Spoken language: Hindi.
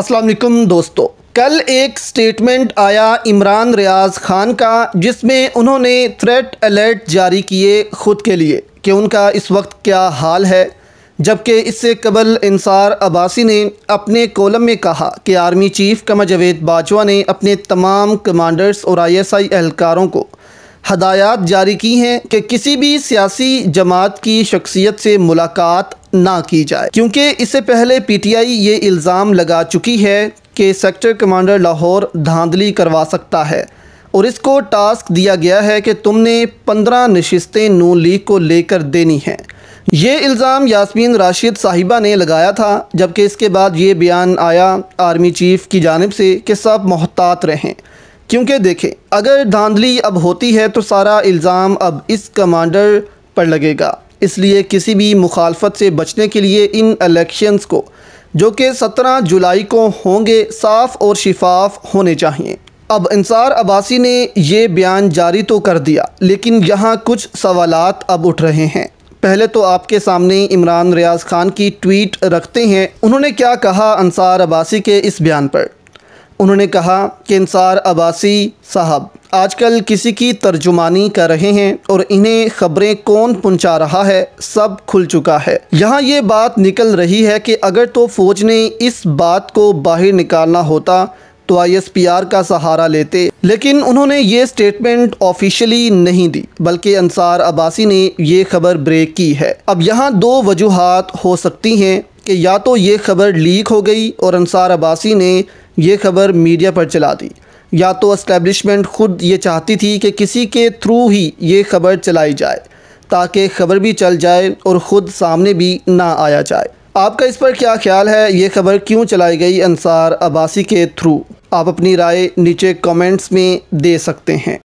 अस्सलाम वालेकुम दोस्तों कल एक स्टेटमेंट आया इमरान रियाज खान का जिसमें उन्होंने थ्रेट अलर्ट जारी किए खुद के लिए कि उनका इस वक्त क्या हाल है जबकि इससे कबल इंसार अब्बासी ने अपने कॉलम में कहा कि आर्मी चीफ़ कमर जावेद बाजवा ने अपने तमाम कमांडर्स और आईएसआई एहलकारों को हदायत जारी की हैं कि किसी भी सियासी जमात की शख्सियत से मुलाकात ना की जाए क्योंकि इससे पहले पी टी आई ये इल्ज़ाम लगा चुकी है कि सेक्टर कमांडर लाहौर धांधली करवा सकता है और इसको टास्क दिया गया है कि तुमने पंद्रह नशस्तें नू लीग को लेकर देनी हैं ये इल्ज़ाम यासमीन राशिद साहिबा ने लगाया था जबकि इसके बाद ये बयान आया आर्मी चीफ़ की जानब से कि सब मोहतात रहें क्योंकि देखें अगर धांधली अब होती है तो सारा इल्ज़ाम अब इस कमांडर पर लगेगा इसलिए किसी भी मुखालफत से बचने के लिए इन इलेक्शंस को जो कि सत्रह जुलाई को होंगे साफ़ और शिफाफ होने चाहिए अब इंसार अब्बासी ने ये बयान जारी तो कर दिया लेकिन यहाँ कुछ सवालत अब उठ रहे हैं पहले तो आपके सामने इमरान रियाज खान की ट्वीट रखते हैं उन्होंने क्या कहा अंसार अब्बासी के इस बयान पर उन्होंने कहा कि इंसार अबासी साहब आजकल किसी की तर्जुमानी कर रहे हैं और इन्हें खबरें कौन पहुंचा रहा है सब खुल चुका है यहाँ ये बात निकल रही है कि अगर तो फ़ौज ने इस बात को बाहर निकालना होता तो आईएसपीआर का सहारा लेते लेकिन उन्होंने ये स्टेटमेंट ऑफिशियली नहीं दी बल्कि अंसार अब्बासी ने ये खबर ब्रेक की है अब यहाँ दो वजूहत हो सकती हैं कि या तो ये खबर लीक हो गई और अंसार अब्बासी ने यह खबर मीडिया पर चला दी या तो इस्टेबलिशमेंट ख़ुद ये चाहती थी कि किसी के थ्रू ही ये खबर चलाई जाए ताकि खबर भी चल जाए और ख़ुद सामने भी ना आया जाए आपका इस पर क्या ख्याल है ये खबर क्यों चलाई गई अंसार अब्बासी के थ्रू आप अपनी राय नीचे कमेंट्स में दे सकते हैं